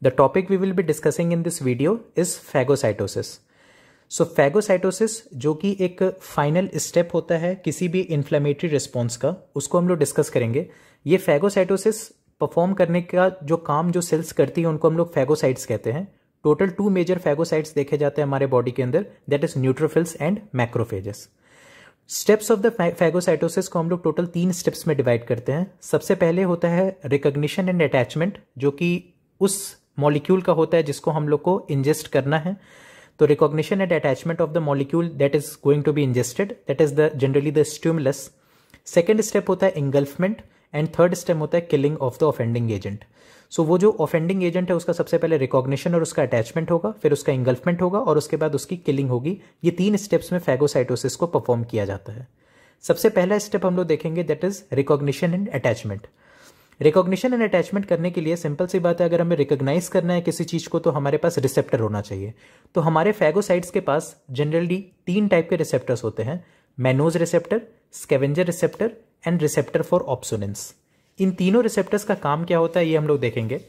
The topic we will be discussing in this video is phagocytosis. So so, phagocytosis जो कि एक final step होता है किसी भी इन्फ्लेमेटरी रिस्पॉन्स का उसको हम लोग डिस्कस करेंगे ये फैगोसाइटोसिस परफॉर्म करने का जो काम जो सेल्स करती है उनको हम लोग फैगोसाइट्स कहते हैं टोटल टू मेजर फैगोसाइट्स देखे जाते हैं हमारे बॉडी के अंदर that is neutrophils and macrophages steps of the phagocytosis को हम लोग टोटल तीन स्टेप्स में डिवाइड करते हैं सबसे पहले होता है रिकग्निशन एंड अटैचमेंट जो कि उस मॉलिक्यूल का होता है जिसको हम लोग को इंजेस्ट करना है तो recognition and attachment of the molecule that is going to be ingested that is the generally the stimulus second step होता है इंगल्फमेंट एंड थर्ड स्टेप होता है killing of the offending agent so वो जो offending agent है उसका सबसे पहले रिकॉग्निशन और उसका अटैचमेंट होगा फिर उसका इंगल्फमेंट होगा और उसके बाद उसकी किलिंग होगी ये तीन स्टेप्स में फैगोसाइटोसिस को परफॉर्म किया जाता है सबसे पहला स्टेप हम लोग देखेंगे that is recognition and attachment recognition and attachment करने के लिए सिंपल सी बात है अगर हमें रिकॉग्नाइज करना है किसी चीज़ को तो हमारे पास रिसेप्टर होना चाहिए तो हमारे फैगोसाइट्स के पास जनरली तीन टाइप के रिसेप्टर्स होते हैं mannose receptor scavenger receptor and receptor for opsonins इन तीनों रिसेप्टर्स का काम क्या होता है ये हम लोग देखेंगे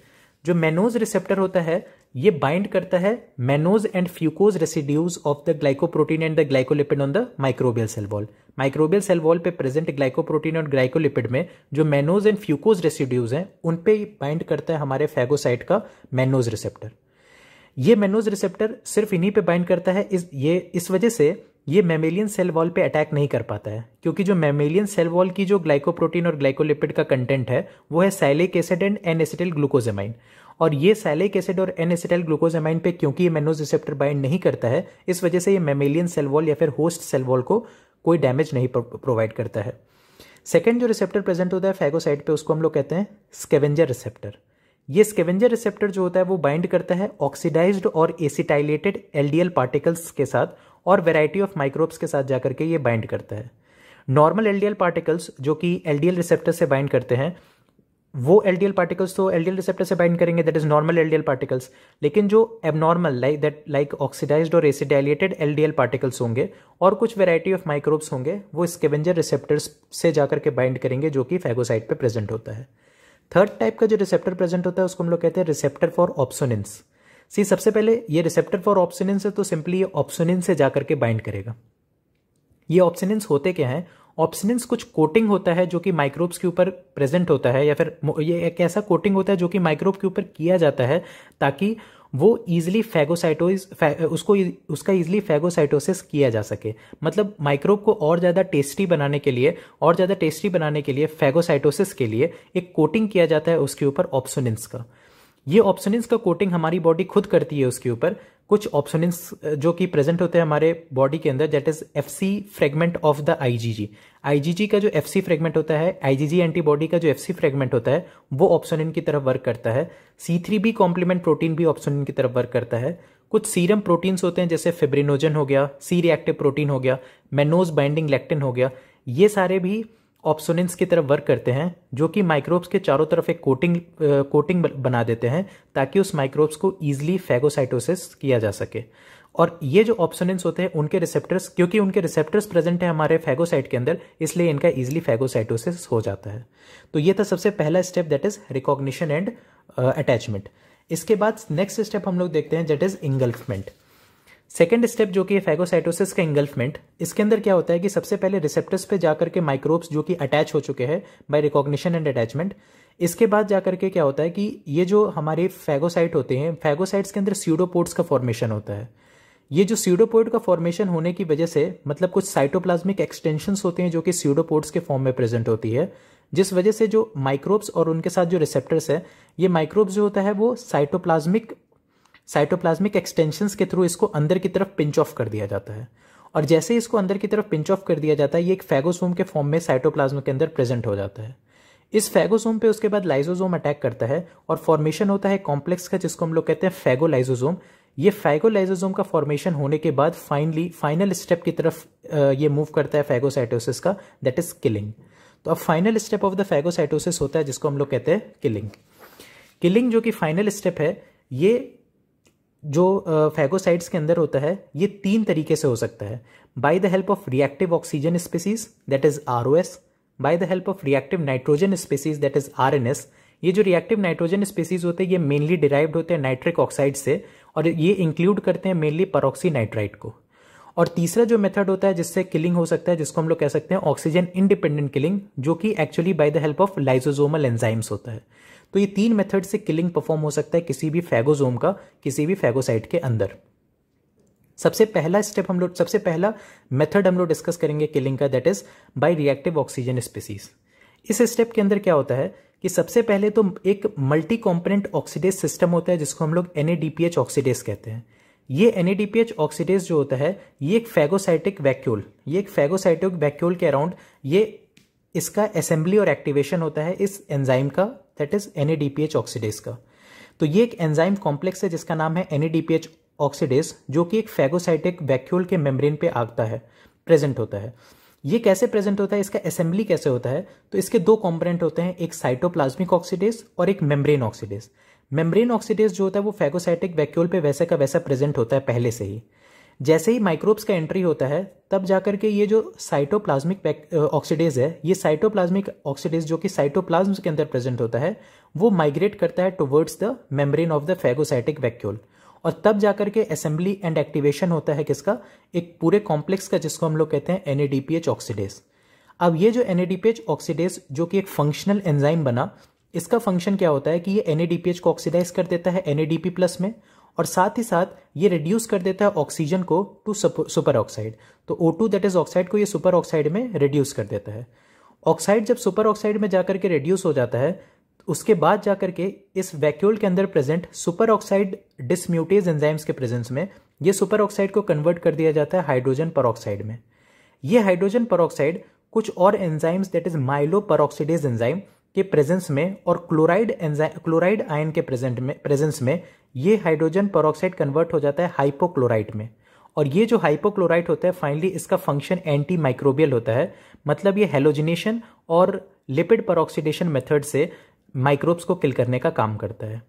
जो मैनोज रिसेप्टर होता है ये बाइंड करता है mannose and fucose residues of the glycoprotein and the glycolipid on the microbial cell wall microbial cell wall पे प्रेजेंट ग्लाइकोप्रोटीन और ग्लाइकोलिपिड में जो मेनोज एंड फ्यूकोज रेसिड्यूज हैं उन पे बाइंड करता है हमारे फैगोसाइट का मेनोज रिसेप्टर ये मेनोज रिसेप्टर सिर्फ इन्हीं पे बाइंड करता है इस ये इस वजह से ये मेमेलियन सेल वॉल पे अटैक नहीं कर पाता है क्योंकि जो मेमेलियन सेल वॉल की जो ग्लाइकोप्रोटीन और ग्लाइकोलिपिड का कंटेंट है वो है sialic acid and N acetyl glucosamine और ये सैलिक एसिड और एन एसिटाइल ग्लूकोज एमाइन पे क्योंकि ये मेनोज रिसेप्टर बाइंड नहीं करता है इस वजह से ये मेमेलियन सेल वॉल या फिर होस्ट सेल वॉल को कोई डैमेज नहीं प्रोवाइड करता है सेकेंड जो रिसेप्टर प्रेजेंट होता है फैगोसाइट पे उसको हम लोग कहते हैं स्केवेंजर रिसेप्टर ये स्केवेंजर रिसेप्टर जो होता है वो बाइंड करता है ऑक्सीडाइज्ड और एसिटाइलेटेड एलडीएल पार्टिकल्स के साथ और वेराइटी ऑफ माइक्रोब्स के साथ जाकर के ये बाइंड करता है नॉर्मल एलडीएल पार्टिकल्स जो कि एलडीएल रिसेप्टर से बाइंड करते हैं वो एल डी एल पार्टिकल्स तो एल रिसेप्टर से बाइंड करेंगे that is normal L particles लेकिन जो abnormal like that like oxidized और एसिडाइलेटेड एल पार्टिकल्स होंगे और कुछ वेराइटी ऑफ माइक्रोब्स होंगे वो स्केवेंजर रिसेप्टर्स से जाकर के बाइंड करेंगे जो कि फैगोसाइड पर प्रेजेंट होता है थर्ड टाइप का जो रिसेप्टर प्रेजेंट होता है उसको हम लोग कहते हैं रिसेप्टर फॉर ऑप्सोनेंस सी सबसे पहले ये रिसेप्टर फॉर ऑप्सोनेंस है तो सिंपली ये ऑप्सोनेंस से जाकर के बाइंड करेगा ये ऑप्सोनेंस होते क्या हैं ऑप्सनेंस कुछ कोटिंग होता है जो कि माइक्रोब्स के ऊपर प्रेजेंट होता है या फिर ये एक ऐसा कोटिंग होता है जो कि माइक्रोब के ऊपर किया जाता है ताकि वो इजिली फैगोसाइटोज उसको उसका इजिली फैगोसाइटोसिस किया जा सके मतलब माइक्रोब को और ज़्यादा टेस्टी बनाने के लिए और ज़्यादा टेस्टी बनाने के लिए फैगोसाइटोसिस के लिए एक कोटिंग किया जाता है उसके ऊपर ऑप्सोनेंस का ये ऑप्सोनेंस का कोटिंग हमारी बॉडी खुद करती है उसके ऊपर कुछ ऑप्शन जो कि प्रेजेंट होते हैं हमारे बॉडी के अंदर that is F C fragment of the IgG IgG का जो एफ सी फ्रेगमेंट होता है आईजीजी एंटीबॉडी का जो एफ सी फ्रेगमेंट होता है वो ऑप्शन की तरफ वर्क करता है C three B complement protein भी ऑप्शन की तरफ वर्क करता है कुछ सीरम प्रोटीन्स होते हैं जैसे फेब्रिनोजन हो गया सी रिएक्टिव प्रोटीन हो गया मेनोज बाइंडिंग लैक्टिन हो गया ये सारे भी ऑप्सोनेंस की तरफ वर्क करते हैं जो कि माइक्रोब्स के चारों तरफ एक कोटिंग कोटिंग बना देते हैं ताकि उस माइक्रोब्स को ईजिली फैगोसाइटोसिस किया जा सके और ये जो ऑप्शनेंस होते हैं उनके रिसेप्टर्स क्योंकि उनके रिसेप्टर्स प्रेजेंट है हमारे फैगोसाइट के अंदर इसलिए इनका इजिली फैगोसाइटोसिस हो जाता है तो ये था सबसे पहला step that is recognition and attachment इसके बाद नेक्स्ट स्टेप हम लोग देखते हैं that is engulfment second step जो कि फैगोसाइटोसिस का इंगल्फमेंट इसके अंदर क्या होता है कि सबसे पहले रिसेप्टर्स पे जाकर के माइक्रोब्स जो कि अटैच हो चुके हैं बाय रिकॉग्निशन एंड अटैचमेंट इसके बाद जाकर के क्या होता है कि ये जो हमारे फैगोसाइट होते हैं फैगोसाइट्स के अंदर स्यूडोपोर्ट्स का फॉर्मेशन होता है ये जो स्यूडोपोर्ट का फॉर्मेशन होने की वजह से मतलब कुछ साइटोप्लाज्मिक एक्सटेंशन होते हैं जो कि स्यूडोपोर्ट्स के फॉर्म में प्रेजेंट होती है जिस वजह से जो माइक्रोब्स और उनके साथ जो रिसेप्टर्स है ये माइक्रोब्स जो होता है वो साइटोप्लाज्मिक साइटोप्लाज्मिक एक्सटेंशंस के थ्रू इसको अंदर की तरफ पिंच ऑफ कर दिया जाता है और जैसे इसको अंदर की तरफ पिंच ऑफ कर दिया जाता है ये एक फैगोसोम के फॉर्म में साइटोप्लाज्म के अंदर प्रेजेंट हो जाता है इस फैगोसोम पे उसके बाद लाइजोजोम अटैक करता है और फॉर्मेशन होता है कॉम्प्लेक्स का जिसको हम लोग कहते हैं फैगोलाइजोजोम ये फैगोलाइजोजोम का फॉर्मेशन होने के बाद फाइनली फाइनल स्टेप की तरफ ये मूव करता है फैगोसाइटोसिस का दैट इज किलिंग तो अब final step of the phagocytosis होता है जिसको हम लोग कहते हैं किलिंग किलिंग जो कि फाइनल स्टेप है ये जो फैगोसाइट्स के अंदर होता है ये तीन तरीके से हो सकता है by the help of reactive oxygen species that is R O S by the help of reactive nitrogen species that is R N S ये जो रिएक्टिव नाइट्रोजन स्पेसीज होते हैं ये मेनली डिराइव्ड होते हैं नाइट्रिक ऑक्साइड से और ये इंक्लूड करते हैं मेनली परऑक्सी नाइट्राइट को और तीसरा जो मेथड होता है जिससे किलिंग हो सकता है जिसको हम लोग कह सकते हैं ऑक्सीजन इंडिपेंडेंट किलिंग जो कि actually by the help of lysosomal enzymes होता है तो ये तीन मेथड से किलिंग परफॉर्म हो सकता है किसी भी फैगोजोम का किसी भी फैगोसाइट के अंदर सबसे पहला स्टेप हम लोग सबसे पहला मेथड हम लोग डिस्कस करेंगे किलिंग का that is by reactive oxygen species इस स्टेप के अंदर क्या होता है कि सबसे पहले तो एक मल्टी कॉम्पोनेंट ऑक्सीडेज सिस्टम होता है जिसको हम लोग एन ऑक्सीडेज कहते हैं ये एन ऑक्सीडेज जो होता है ये एक फैगोसाइटिक वैक्यूल ये एक फैगोसाइटिक वैक्यूल के अराउंड ये इसका असेंबली और एक्टिवेशन होता है इस एंजाइम का दैट इज एन ऑक्सीडेज का तो ये एक एंजाइम कॉम्प्लेक्स है जिसका नाम है एन ऑक्सीडेज जो कि एक फेगोसाइटिक वैक्यूल के मेम्ब्रेन पे आगता है प्रेजेंट होता है ये कैसे प्रेजेंट होता है इसका असेंबली कैसे होता है तो इसके दो कॉम्पोनेंट होते हैं एक साइटोप्लाज्मिक ऑक्सीडेज और एक मेम्ब्रेन ऑक्सीडेज मेम्ब्रेन ऑक्सीडेज जो होता है वो फेगोसाइटिक वैक्यूल पे वैसे का वैसा प्रेजेंट होता है पहले से ही जैसे ही माइक्रोब्स का एंट्री होता है तब जाकर के ये जो साइटोप्लाज्मिक ऑक्सीडेज है ये साइटोप्लाज्मिक ऑक्सीडेज जो कि साइटोप्लाज्म के अंदर प्रेजेंट होता है वो माइग्रेट करता है towards the membrane of the phagocytic vacuole और तब जाकर के असेंबली एंड एक्टिवेशन होता है किसका एक पूरे कॉम्प्लेक्स का जिसको हम लोग कहते हैं एनएडीपीएच ऑक्सीडेज अब ये जो एनएडीपीएच ऑक्सीडेज जो कि एक फंक्शनल एंजाइम बना इसका फंक्शन क्या होता है कि ये एनएडीपीएच को ऑक्सीडाइज कर देता है एनएडीपी प्लस में और साथ ही साथ ये रिड्यूस कर देता है ऑक्सीजन को टू सुपर ऑक्साइड तो O two that is oxide को ये सुपर ऑक्साइड में रिड्यूस कर देता है ऑक्साइड जब सुपर ऑक्साइड में जाकर के रिड्यूस हो जाता है उसके बाद जाकर के इस वैक्यूल के अंदर present superoxide dismutase enzymes के प्रेजेंस में ये सुपर ऑक्साइड को कन्वर्ट कर दिया जाता है हाइड्रोजन पर में ये हाइड्रोजन पर कुछ और एंजाइम्स दैट इज माइलो पर एंजाइम के प्रेजेंस में और क्लोराइड एंजाइम क्लोराइड आयन के प्रेजेंट में प्रेजेंस में ये हाइड्रोजन परोक्साइड कन्वर्ट हो जाता है हाइपोक्लोराइट में और ये जो हाइपोक्लोराइट होता है फाइनली इसका फंक्शन एंटी माइक्रोबियल होता है मतलब ये हेलोजिनेशन और लिपिड परऑक्सीडेशन मेथड से माइक्रोब्स को किल करने का काम करता है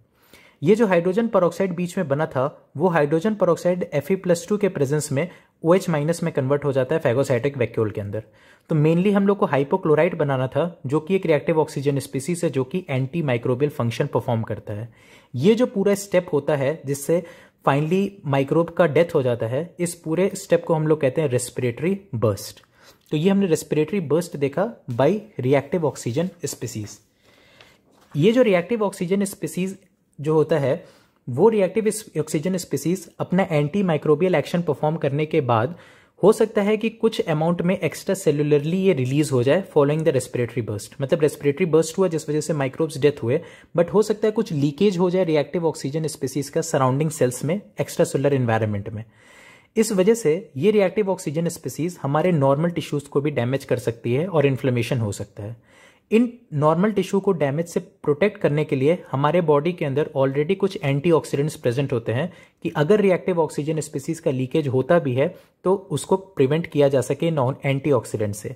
ये जो हाइड्रोजन परोक्साइड बीच में बना था वो hydrogen peroxide F plus two के प्रेजेंस में ओ एच माइनस में कन्वर्ट हो जाता है फेगोसाइटिक वैक्यूल के अंदर तो मेनली हम लोग को हाइपोक्लोराइड बनाना था जो कि एक रिएक्टिव ऑक्सीजन स्पीसीज है जो कि एंटी माइक्रोबियल फंक्शन परफॉर्म करता है ये जो पूरा स्टेप होता है जिससे फाइनली माइक्रोब का डेथ हो जाता है इस पूरे स्टेप को हम लोग कहते हैं रेस्पिरेटरी बर्स्ट तो ये हमने रेस्पिरेटरी बर्स्ट देखा बाई रिएक्टिव ऑक्सीजन स्पीसीज ये जो रिएक्टिव ऑक्सीजन स्पीसीज जो होता है वो रिएक्टिव ऑक्सीजन स्पीसीज अपना एंटी माइक्रोबियल एक्शन परफॉर्म करने के बाद हो सकता है कि कुछ अमाउंट में एक्स्ट्रा सेलुलरली ये रिलीज हो जाए फॉलोइंग द रेस्पिरेटरी बर्स्ट मतलब रेस्पिरेटरी बर्स्ट हुआ जिस वजह से माइक्रोब्स डेथ हुए बट हो सकता है कुछ लीकेज हो जाए रिएक्टिव ऑक्सीजन स्पीसीज का सराउंडिंग सेल्स में एक्स्ट्रा सेलर इन्वायरमेंट में इस वजह से ये रिएक्टिव ऑक्सीजन स्पीसीज हमारे नॉर्मल टिश्यूज को भी डैमेज कर सकती है और इन्फ्लेमेशन हो सकता है इन नॉर्मल टिश्यू को डैमेज से प्रोटेक्ट करने के लिए हमारे बॉडी के अंदर ऑलरेडी कुछ एंटीऑक्सीडेंट्स प्रेजेंट होते हैं कि अगर रिएक्टिव ऑक्सीजन स्पीसीज का लीकेज होता भी है तो उसको प्रिवेंट किया जा सके नॉन एंटीऑक्सीडेंट से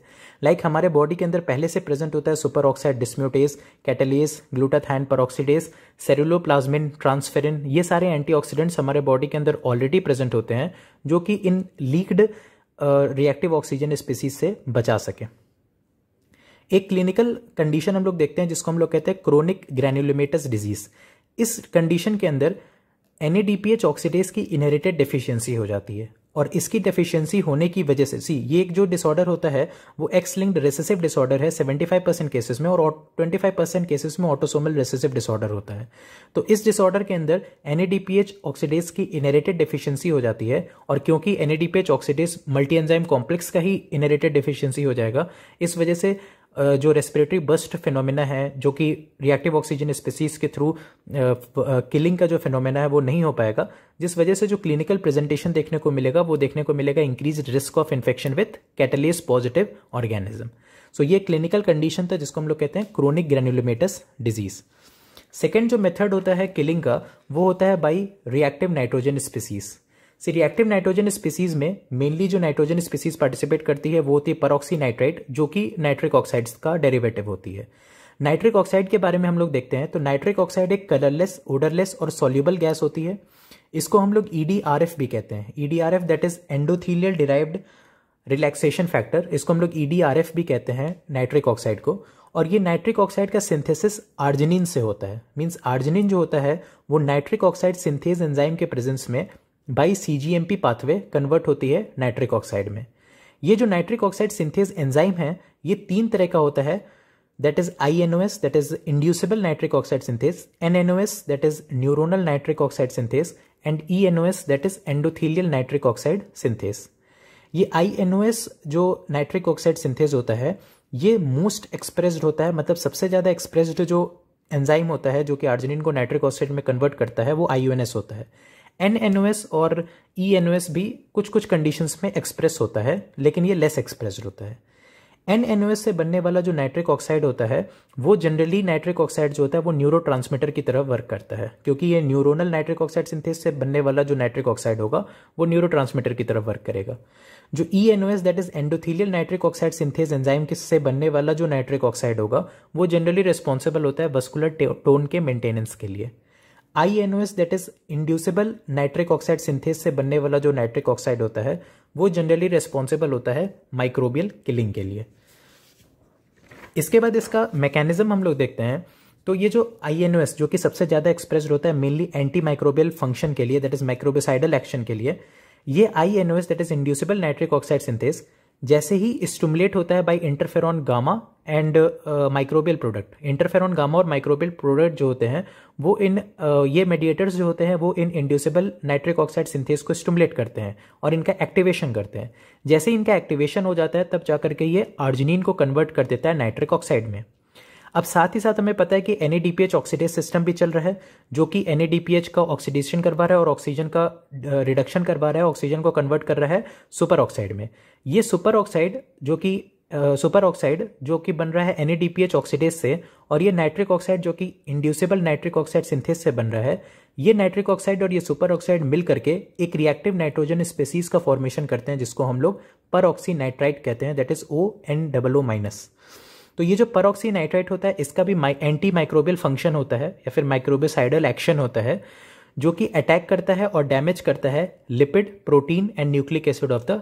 लाइक like हमारे बॉडी के अंदर पहले से प्रेजेंट होता है superoxide dismutase catalase glutathione peroxidase ceruloplasmin transferrin ये सारे एंटी हमारे बॉडी के अंदर ऑलरेडी प्रेजेंट होते हैं जो कि इन लीक्ड रिएक्टिव ऑक्सीजन स्पीसीज से बचा सकें एक क्लिनिकल कंडीशन हम लोग देखते हैं जिसको हम लोग कहते हैं क्रोनिक ग्रैनुलोमेटस डिजीज इस कंडीशन के अंदर एन ऑक्सीडेज की इनहेरिटेड डिफिशियंसी हो जाती है और इसकी डेफिशिएंसी होने की वजह से सी ये एक जो डिसऑर्डर होता है वो एक्स लिंक्ड रेसेसिव डिसऑर्डर है 75 परसेंट केसेस में और 25 परसेंट केसेस में ऑटोसोमल रेसेसिव डिसऑर्डर होता है तो इस डिसऑर्डर के अंदर एन ऑक्सीडेज की इनहेरिटेड डिफिशियंसी हो जाती है और क्योंकि N oxidase multi enzyme complex का ही इनहेरिटेड डिफिशियंसी हो जाएगा इस वजह से जो रेस्पिरेटरी बस्ट फिनोमेना है जो कि रिएक्टिव ऑक्सीजन स्पीसीज के थ्रू किलिंग का जो फिनोमेना है वो नहीं हो पाएगा जिस वजह से जो क्लिनिकल प्रेजेंटेशन देखने को मिलेगा वो देखने को मिलेगा increase risk of infection with catalase positive organism so ये क्लिनिकल कंडीशन था जिसको हम लोग कहते हैं क्रोनिक ग्रेनुलोमेटस डिजीज़ सेकेंड जो मेथड होता है किलिंग का वो होता है बाई रिएक्टिव नाइट्रोजन स्पीसीज़ से रिएक्टिव नाइट्रोजन स्पीसीज में मेनली जो नाइट्रोजन स्पीसीज पार्टिसिपेट करती है वो होती है परोक्सी नाइट्राइट जो कि नाइट्रिक ऑक्साइड का डेरिवेटिव होती है नाइट्रिक ऑक्साइड के बारे में हम लोग देखते हैं तो नाइट्रिक ऑक्साइड एक कलरलेस ओडरलेस और सोल्यूबल गैस होती है इसको हम लोग ई e भी कहते हैं E that is endothelial derived relaxation factor इसको हम लोग ई e भी कहते हैं नाइट्रिक ऑक्साइड को और ये नाइट्रिक ऑक्साइड का सिंथेसिस आर्जिनिन से होता है मीन्स आर्जिनिन जो होता है वो नाइट्रिक ऑक्साइड सिंथेज एंजाइम के प्रेजेंस में by C G M P pathway convert होती है नाइट्रिक ऑक्साइड में ये जो नाइट्रिक ऑक्साइड सिंथेज एंजाइम है ये तीन तरह का होता है that is I N O S that is inducible nitric oxide synthase N N O S that is neuronal nitric oxide synthase and E N O S that is endothelial nitric oxide synthase ये I N O S जो nitric oxide synthase होता है ये most expressed होता है मतलब सबसे ज़्यादा एक्सप्रेस्ड जो एंजाइम होता है जो कि आर्जिनिन को नाइट्रिक ऑक्साइड में कन्वर्ट करता है वो आई होता है एन एन और ई e एन भी कुछ कुछ कंडीशंस में एक्सप्रेस होता है लेकिन ये लेस एक्सप्रेस होता है एन एन से बनने वाला जो नाइट्रिक ऑक्साइड होता है वो जनरली नाइट्रिक ऑक्साइड जो होता है वो न्यूरो की तरह वर्क करता है क्योंकि ये न्यूरोनल नाइट्रिक ऑक्साइड सिंथेस से बनने वाला जो नाइट्रिक ऑक्साइड होगा वो न्यूरो की तरह वर्क करेगा जो E N that is endothelial nitric oxide synthase enzyme किस से बनने वाला जो नाइट्रिक ऑक्साइड होगा वो जनरली रिस्पॉन्सिबल होता है वस्कुलर टोन के मेंटेनेंस के लिए I N O S that is inducible nitric oxide synthase से बनने वाला जो नाइट्रिक ऑक्साइड होता है वो जनरली रेस्पॉन्सिबल होता है माइक्रोबियल किलिंग के लिए इसके बाद इसका मैकेनिज्म हम लोग देखते हैं तो ये जो आई एस जो कि सबसे ज़्यादा एक्सप्रेस होता है मेनली एंटी माइक्रोबियल फंक्शन के लिए दैट इज माइक्रोबिसाइडल एक्शन के लिए ये I S that is inducible nitric oxide synthase जैसे ही स्टूमुलेट होता है by interferon gamma and microbial product interferon gamma और माइक्रोबियल प्रोडक्ट जो होते हैं वो इन uh, ये मेडिएटर्स जो होते हैं वो इन इंड्यूसेबल नाइट्रिक ऑक्साइड सिंथेस को स्टमुलेट करते हैं और इनका एक्टिवेशन करते हैं जैसे इनका एक्टिवेशन हो जाता है तब जाकर के ये आर्जिनिन को कन्वर्ट कर देता है नाइट्रिक ऑक्साइड में अब साथ ही साथ हमें पता है कि एन ऑक्सीडेज सिस्टम भी चल रहा है जो कि एन का ऑक्सीडेशन करवा रहा है और ऑक्सीजन का रिडक्शन करवा रहा है ऑक्सीजन को कन्वर्ट कर रहा है सुपर ऑक्साइड में ये सुपर ऑक्साइड जो कि सुपर ऑक्साइड जो कि बन रहा है एन ऑक्सीडेज से और ये नाइट्रिक ऑक्साइड जो कि इंड्यूसेबल नाइट्रिक ऑक्साइड सिंथेस से बन रहा है ये नाइट्रिक ऑक्साइड और ये सुपर ऑक्साइड मिल करके एक रिएक्टिव नाइट्रोजन स्पेसीज का फॉर्मेशन करते हैं जिसको हम लोग पर नाइट्राइट कहते हैं that is O N double O minus तो ये जो परऑक्सी नाइट्राइट होता है इसका भी एंटी माइक्रोबियल फंक्शन होता है या फिर माइक्रोबिसाइडल एक्शन होता है जो कि अटैक करता है और डैमेज करता है lipid protein and nucleic acid of the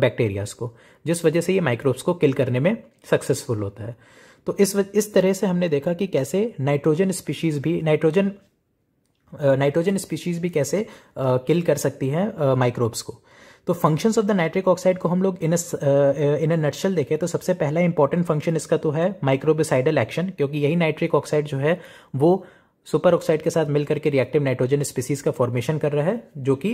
bacterias को जिस वजह से ये माइक्रोब्स को किल करने में सक्सेसफुल होता है तो इस इस तरह से हमने देखा कि कैसे नाइट्रोजन स्पीशीज़ भी नाइट्रोजन नाइट्रोजन स्पीशीज़ भी कैसे किल uh, कर सकती हैं माइक्रोब्स uh, को तो functions of the nitric oxide को हम लोग इन इन नटशल देखें तो सबसे पहला इंपॉर्टेंट फंक्शन इसका तो है माइक्रोबिसाइडल एक्शन क्योंकि यही नाइट्रिक ऑक्साइड जो है वो सुपर ऑक्साइड के साथ मिलकर के रिएक्टिव नाइट्रोजन स्पीसीज का फॉर्मेशन कर रहा है जो कि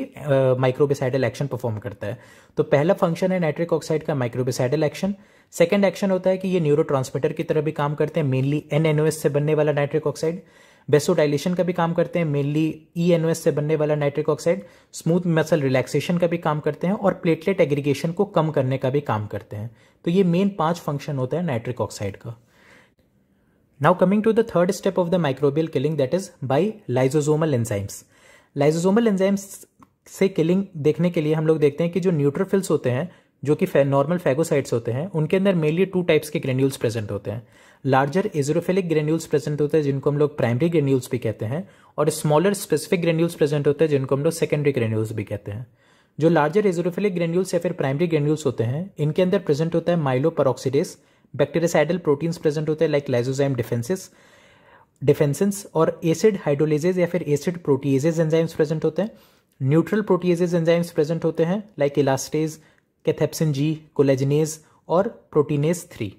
माइक्रोबिसाइडल एक्शन परफॉर्म करता है तो पहला फंक्शन है नाइट्रिक ऑक्साइड का माइक्रोबिसाइडल एक्शन सेकेंड एक्शन होता है कि ये न्यूरो की तरह भी काम करते हैं मेनली एन से बनने वाला नाइट्रिक ऑक्साइड बेसोडाइलेशन का भी काम करते हैं मेनली ई एन से बनने वाला nitric oxide smooth muscle relaxation का भी काम करते हैं और प्लेटलेट एग्रीगेशन को कम करने का भी काम करते हैं तो ये मेन पांच फंक्शन होता है नाइट्रिक ऑक्साइड का now coming to the third step of the microbial killing that is by lysosomal enzymes lysosomal enzymes से किलिंग देखने के लिए हम लोग देखते हैं कि जो न्यूट्रोफिल्स होते हैं जो कि नॉर्मल फैगोसाइड्स होते हैं उनके अंदर मेनली टू टाइप्स के ग्रेन्यूल्स प्रेजेंट होते हैं लार्जर एजरोफिलिक ग्रेन्यूल्स प्रेजेंट होते हैं जिनको हम लोग प्राइमरी ग्रेन्यूल्स भी कहते हैं और स्मॉलर स्पेसिफिक ग्रेन्यूल्स प्रेजेंट होते हैं जिनको हम लोग सेकेंडरी ग्रेन्यूल्स भी कहते हैं जो लार्जर एजरोफिलिक ग्रेन्यूल्स या फिर प्राइमरी ग्रेन्यूल्स होते हैं इनके अंदर प्रेजेंट होता है माइलो परऑक्सीडेस प्रोटीन्स प्रेजेंट होते हैं लाइक लाइजोजाइम डिफेंसिस डिफेंसेंस और एसिड हाइड्रोलेजेज या फिर एसिड प्रोटीजेज एंजाइम्स प्रेजेंट होते हैं न्यूट्रल प्रोटीजेज एंजाइम्स प्रेजेंट होते हैं like elastase cathepsin G collagenase और प्रोटीनेज थ्री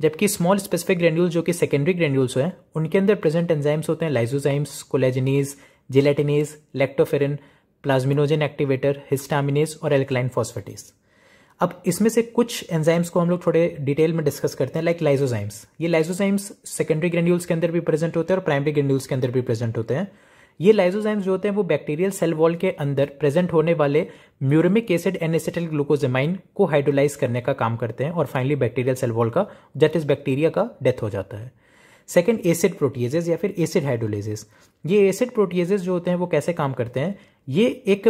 जबकि स्मॉल स्पेसिफिक ग्रेन्यूल्स जो कि सेकेंडरी ग्रेन्यूल्स हैं उनके अंदर प्रेजेंट एंजाइम्स होते हैं lysozymes collagenase gelatinase lactoferrin plasminogen activator histaminase और एल्कलाइन फॉस्फेटिस अब इसमें से कुछ एंजाइम्स को हम लोग थोड़े डिटेल में डिस्कस करते हैं लाइक लाइजोजाइम्स ये लाइजोजाइम्स सेकेंडरी ग्रेन्यूल्स के अंदर भी प्रेजेंट होते हैं और प्राइमरी ग्रेन्यूल्स के अंदर भी प्रेजेंट होते हैं ये लाइजोजाइम्स जो होते हैं वो बैक्टीरियल सेल वॉल के अंदर प्रेजेंट होने वाले म्यूरमिक एसिड एनेसिटल ग्लूकोजेमाइन को हाइड्रोलाइज करने का काम करते हैं और फाइनली बैक्टीरियल सेल वॉल का जट इस बैक्टीरिया का डेथ हो जाता है सेकेंड एसिड प्रोटीजेज या फिर एसिड हाइड्रोलाइजेस ये एसिड प्रोटीजेज जो होते हैं वो कैसे काम करते हैं ये एक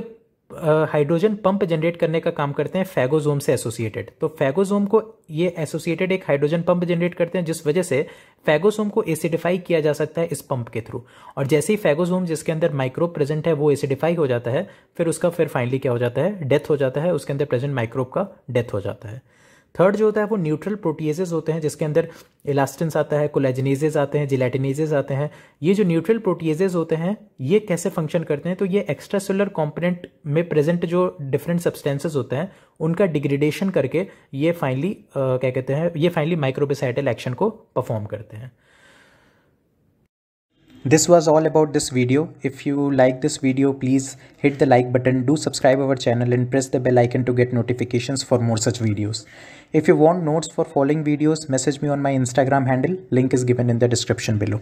हाइड्रोजन पंप जनरेट करने का काम करते हैं फैगोजोम से एसोसिएटेड तो फैगोजोम को ये एसोसिएटेड एक हाइड्रोजन पंप जनरेट करते हैं जिस वजह से फैगोसोम को एसिडिफाई किया जा सकता है इस पंप के थ्रू और जैसे ही फैगोजोम जिसके अंदर माइक्रोब प्रेजेंट है वो एसिडिफाई हो जाता है फिर उसका फिर फाइनली क्या हो जाता है डेथ हो जाता है उसके अंदर प्रेजेंट माइक्रोब का डेथ हो जाता है थर्ड जो होता है वो न्यूट्रल प्रोटीजेज होते हैं जिसके अंदर इलास्टिन्स आता है कोलेजनेजेज आते हैं जिलेटिनेजेज आते हैं ये जो न्यूट्रल प्रोटीजेज होते हैं ये कैसे फंक्शन करते हैं तो ये एक्स्ट्रा सेलर कॉम्पोनेंट में प्रेजेंट जो डिफरेंट सब्सटेंसेज होते हैं उनका डिग्रेडेशन करके ये फाइनली क्या कहते हैं ये फाइनली माइक्रोबिसाइटल एक्शन को परफॉर्म करते हैं this was all about this video if you like this video please hit the like button do subscribe our channel and press the bell icon to get notifications for more such videos if you want notes for following videos message me on my instagram handle link is given in the description below